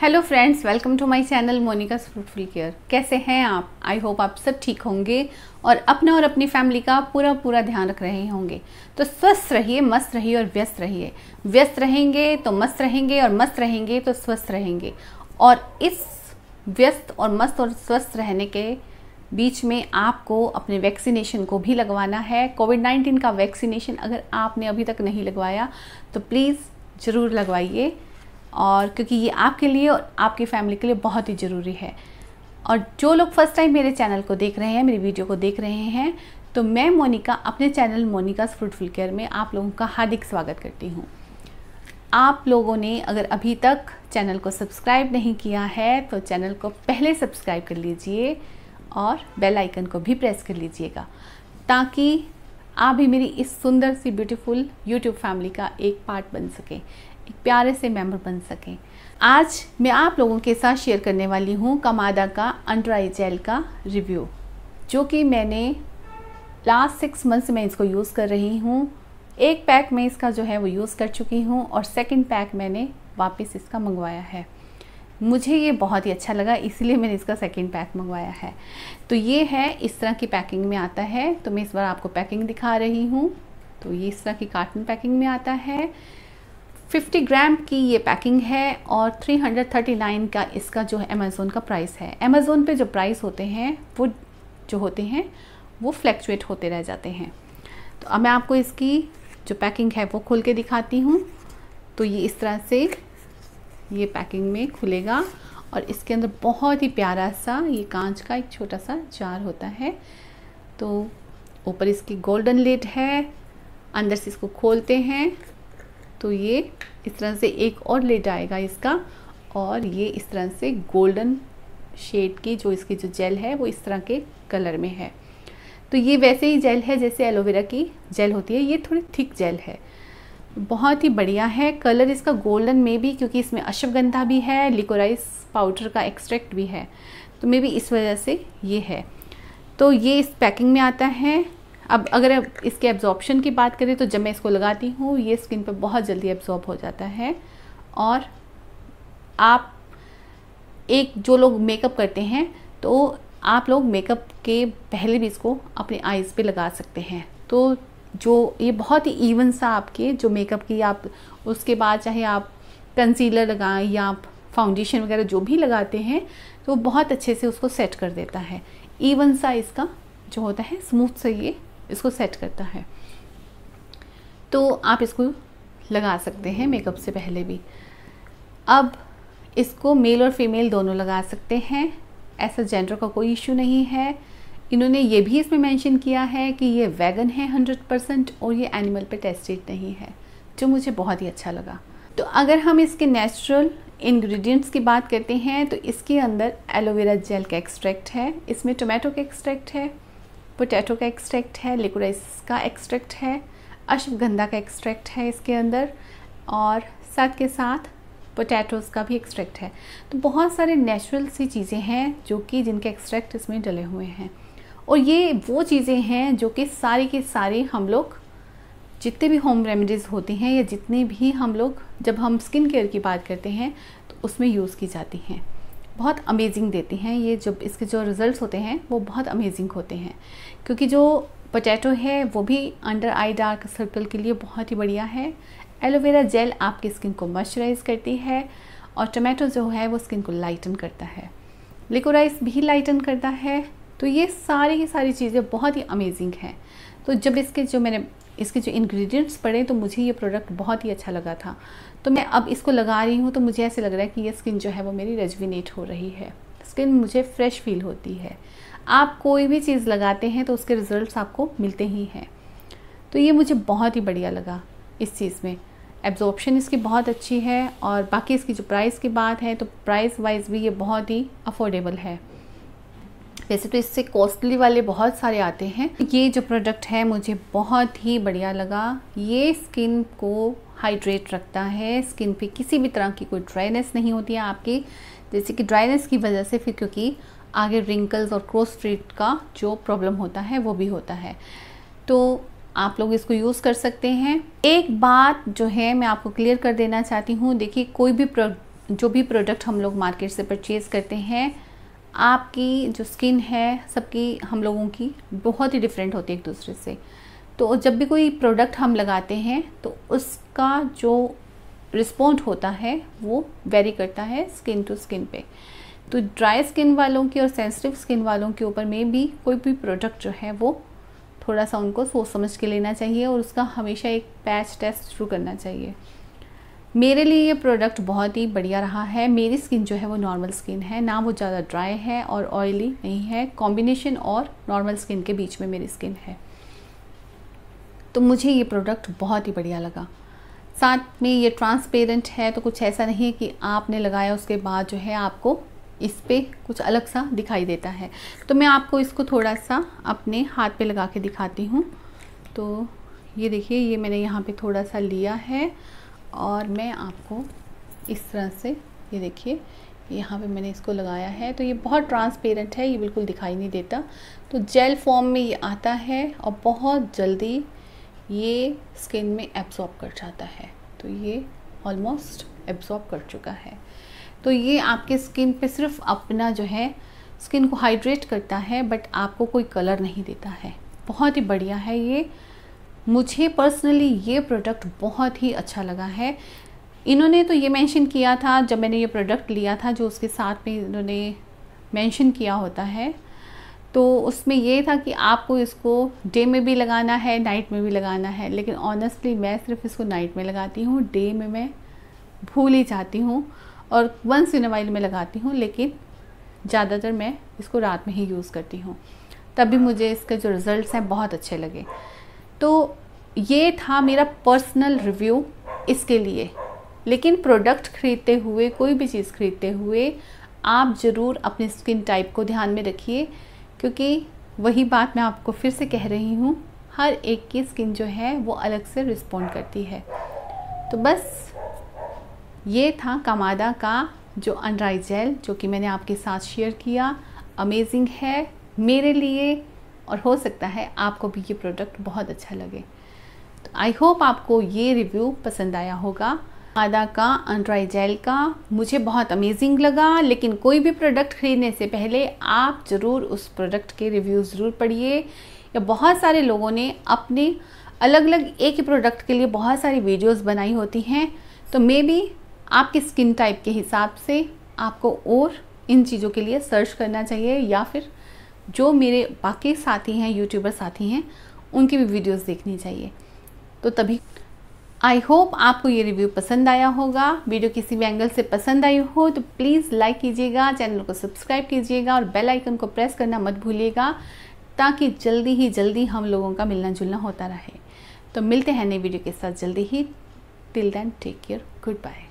hello friends welcome to my channel Monika's fruitful care कैसे हैं आप आई होप आप सब ठीक होंगे और अपना और अपनी फैमिली का पूरा पूरा ध्यान रख रहे होंगे तो स्वस्थ रहिए मस्त रहिए और व्यस्त रहिए व्यस्त रहेंगे तो मस्त रहेंगे और मस्त रहेंगे तो स्वस्थ रहेंगे और इस व्यस्त और मस्त और स्वस्थ रहने के बीच में आपको अपने वैक्सीनेशन को भी लगवाना है कोविड नाइन्टीन का वैक्सीनेशन अगर आपने अभी तक नहीं लगवाया तो प्लीज़ ज़रूर लगवाइए और क्योंकि ये आपके लिए और आपकी फैमिली के लिए बहुत ही ज़रूरी है और जो लोग फर्स्ट टाइम मेरे चैनल को देख रहे हैं मेरी वीडियो को देख रहे हैं तो मैं मोनिका अपने चैनल मोनिकाज फ्रूटफुल केयर में आप लोगों का हार्दिक स्वागत करती हूँ आप लोगों ने अगर अभी तक चैनल को सब्सक्राइब नहीं किया है तो चैनल को पहले सब्सक्राइब कर लीजिए और बेल आइकन को भी प्रेस कर लीजिएगा ताकि आप भी मेरी इस सुंदर सी ब्यूटीफुल यूट्यूब फैमिली का एक पार्ट बन सकें एक प्यारे से मेंबर बन सकें आज मैं आप लोगों के साथ शेयर करने वाली हूँ कमादा का अंडर आई जेल का रिव्यू जो कि मैंने लास्ट सिक्स मंथ्स में इसको यूज़ कर रही हूँ एक पैक मैं इसका जो है वो यूज़ कर चुकी हूँ और सेकंड पैक मैंने वापस इसका मंगवाया है मुझे ये बहुत ही अच्छा लगा इसलिए मैंने इसका सेकंड पैक मंगवाया है तो ये है इस तरह की पैकिंग में आता है तो मैं इस बार आपको पैकिंग दिखा रही हूँ तो ये इस तरह की कार्टन पैकिंग में आता है 50 ग्राम की ये पैकिंग है और 339 का इसका जो है अमेज़ोन का प्राइस है अमेज़ोन पे जो प्राइस होते हैं वो जो होते हैं वो फ्लैक्चुएट होते रह जाते हैं तो अब मैं आपको इसकी जो पैकिंग है वो खोल के दिखाती हूँ तो ये इस तरह से ये पैकिंग में खुलेगा और इसके अंदर बहुत ही प्यारा सा ये कांच का एक छोटा सा जार होता है तो ऊपर इसकी गोल्डन लेट है अंदर से इसको खोलते हैं तो ये इस तरह से एक और लेट आएगा इसका और ये इस तरह से गोल्डन शेड की जो इसकी जो जेल है वो इस तरह के कलर में है तो ये वैसे ही जेल है जैसे एलोवेरा की जेल होती है ये थोड़ी थिक जेल है बहुत ही बढ़िया है कलर इसका गोल्डन में भी क्योंकि इसमें अश्वगंधा भी है लिकोराइस पाउडर का एक्सट्रैक्ट भी है तो मे बी इस वजह से ये है तो ये इस पैकिंग में आता है अब अगर इसके एब्जॉर्बशन की बात करें तो जब मैं इसको लगाती हूँ ये स्किन पर बहुत जल्दी एब्जॉर्ब हो जाता है और आप एक जो लोग मेकअप करते हैं तो आप लोग मेकअप के पहले भी इसको अपने आइज़ पे लगा सकते हैं तो जो ये बहुत ही इवन सा आपके जो मेकअप की आप उसके बाद चाहे आप कंसीलर लगाएं या आप फाउंडेशन वगैरह जो भी लगाते हैं तो बहुत अच्छे से उसको सेट कर देता है इवन सा इसका जो होता है स्मूथ से ये इसको सेट करता है तो आप इसको लगा सकते हैं मेकअप से पहले भी अब इसको मेल और फीमेल दोनों लगा सकते हैं ऐसा जेंडर का कोई इशू नहीं है इन्होंने ये भी इसमें मेंशन किया है कि ये वैगन है 100 परसेंट और ये एनिमल पे टेस्टेड नहीं है जो मुझे बहुत ही अच्छा लगा तो अगर हम इसके नेचुरल इंग्रेडिएंट्स की बात करते हैं तो इसके अंदर एलोवेरा जेल का एक्सट्रैक्ट है इसमें टोमेटो का एक्सट्रैक्ट है पोटैटो का एक्सट्रैक्ट है लिकोराइस का एक्सट्रैक्ट है अश्वगंधा का एक्सट्रैक्ट है इसके अंदर और साथ के साथ पोटैटोज़ का भी एक्सट्रैक्ट है तो बहुत सारे नेचुरल सी चीज़ें हैं जो कि जिनके एक्सट्रैक्ट इसमें डले हुए हैं और ये वो चीज़ें हैं जो कि सारी के सारी हम लोग जितने भी होम रेमेडीज़ होती हैं या जितने भी हम लोग जब हम स्किन केयर की बात करते हैं तो उसमें यूज़ की जाती हैं बहुत अमेजिंग देती हैं ये जब इसके जो रिज़ल्ट होते हैं वो बहुत अमेजिंग होते हैं क्योंकि जो पोटैटो है वो भी अंडर आई डार्क सर्कल के लिए बहुत ही बढ़िया है एलोवेरा जेल आपकी स्किन को मॉइस्चराइज करती है और टोमेटो जो है वो स्किन को लाइटन करता है लिकोराइस भी लाइटन करता है तो ये सारी की सारी चीज़ें बहुत ही अमेजिंग हैं तो जब इसके जो मैंने इसके जो इंग्रेडिएंट्स पड़े तो मुझे ये प्रोडक्ट बहुत ही अच्छा लगा था तो मैं अब इसको लगा रही हूँ तो मुझे ऐसे लग रहा है कि ये स्किन जो है वो मेरी रेजविनेट हो रही है स्किन मुझे फ्रेश फील होती है आप कोई भी चीज़ लगाते हैं तो उसके रिज़ल्ट आपको मिलते ही हैं तो ये मुझे बहुत ही बढ़िया लगा इस चीज़ में एब्जॉर्प्शन इसकी बहुत अच्छी है और बाकी इसकी जो प्राइस की बात है तो प्राइस वाइज भी ये बहुत ही अफोर्डेबल है वैसे तो इससे कॉस्टली वाले बहुत सारे आते हैं ये जो प्रोडक्ट है मुझे बहुत ही बढ़िया लगा ये स्किन को हाइड्रेट रखता है स्किन पे किसी भी तरह की कोई ड्राइनेस नहीं होती है आपकी जैसे कि ड्राइनेस की वजह से फिर क्योंकि आगे रिंकल्स और क्रोस स्ट्रीट का जो प्रॉब्लम होता है वो भी होता है तो आप लोग इसको यूज़ कर सकते हैं एक बात जो है मैं आपको क्लियर कर देना चाहती हूँ देखिए कोई भी प्रो जो भी प्रोडक्ट हम लोग मार्केट से परचेज़ करते हैं आपकी जो स्किन है सबकी हम लोगों की बहुत ही डिफरेंट होती है एक दूसरे से तो जब भी कोई प्रोडक्ट हम लगाते हैं तो उसका जो रिस्पॉन्ड होता है वो वेरी करता है स्किन टू स्किन पे तो ड्राई स्किन वालों की और सेंसिटिव स्किन वालों के ऊपर में भी कोई भी प्रोडक्ट जो है वो थोड़ा सा उनको सोच समझ के लेना चाहिए और उसका हमेशा एक पैच टेस्ट शुरू करना चाहिए मेरे लिए ये प्रोडक्ट बहुत ही बढ़िया रहा है मेरी स्किन जो है वो नॉर्मल स्किन है ना वो ज़्यादा ड्राई है और ऑयली नहीं है कॉम्बिनेशन और नॉर्मल स्किन के बीच में मेरी स्किन है तो मुझे ये प्रोडक्ट बहुत ही बढ़िया लगा साथ में ये ट्रांसपेरेंट है तो कुछ ऐसा नहीं कि आपने लगाया उसके बाद जो है आपको इस पर कुछ अलग सा दिखाई देता है तो मैं आपको इसको थोड़ा सा अपने हाथ पे लगा के दिखाती हूँ तो ये देखिए ये मैंने यहाँ पे थोड़ा सा लिया है और मैं आपको इस तरह से ये देखिए यहाँ पे मैंने इसको लगाया है तो ये बहुत ट्रांसपेरेंट है ये बिल्कुल दिखाई नहीं देता तो जेल फॉर्म में ये आता है और बहुत जल्दी ये स्किन में एब्जॉर्ब कर जाता है तो ये ऑलमोस्ट एब्जॉर्ब कर चुका है तो ये आपके स्किन पे सिर्फ अपना जो है स्किन को हाइड्रेट करता है बट आपको कोई कलर नहीं देता है बहुत ही बढ़िया है ये मुझे पर्सनली ये प्रोडक्ट बहुत ही अच्छा लगा है इन्होंने तो ये मेंशन किया था जब मैंने ये प्रोडक्ट लिया था जो उसके साथ में इन्होंने मेंशन किया होता है तो उसमें ये था कि आपको इसको डे में भी लगाना है नाइट में भी लगाना है लेकिन ऑनेस्टली मैं सिर्फ इसको नाइट में लगाती हूँ डे में मैं भूल ही जाती हूँ और वन सिनेमाइल वाइल में लगाती हूँ लेकिन ज़्यादातर मैं इसको रात में ही यूज़ करती हूँ तभी मुझे इसके जो रिज़ल्ट हैं बहुत अच्छे लगे तो ये था मेरा पर्सनल रिव्यू इसके लिए लेकिन प्रोडक्ट खरीदते हुए कोई भी चीज़ खरीदते हुए आप ज़रूर अपने स्किन टाइप को ध्यान में रखिए क्योंकि वही बात मैं आपको फिर से कह रही हूँ हर एक की स्किन जो है वो अलग से रिस्पोंड करती है तो बस ये था कमादा का जो अनराइज जेल जो कि मैंने आपके साथ शेयर किया अमेजिंग है मेरे लिए और हो सकता है आपको भी ये प्रोडक्ट बहुत अच्छा लगे तो आई होप आपको ये रिव्यू पसंद आया होगा आदा का अनड्राई जेल का मुझे बहुत अमेजिंग लगा लेकिन कोई भी प्रोडक्ट खरीदने से पहले आप ज़रूर उस प्रोडक्ट के रिव्यू ज़रूर पढ़िए या बहुत सारे लोगों ने अपने अलग अलग एक ही प्रोडक्ट के लिए बहुत सारी वीडियोस बनाई होती हैं तो मे बी आपकी स्किन टाइप के हिसाब से आपको और इन चीज़ों के लिए सर्च करना चाहिए या फिर जो मेरे बाकी साथी हैं यूट्यूबर साथी हैं उनकी भी वीडियोस देखनी चाहिए तो तभी आई होप आपको ये रिव्यू पसंद आया होगा वीडियो किसी भी एंगल से पसंद आई हो तो प्लीज़ लाइक कीजिएगा चैनल को सब्सक्राइब कीजिएगा और बेल आइकन को प्रेस करना मत भूलिएगा ताकि जल्दी ही जल्दी हम लोगों का मिलना जुलना होता रहे तो मिलते हैं नई वीडियो के साथ जल्दी ही till then take care good bye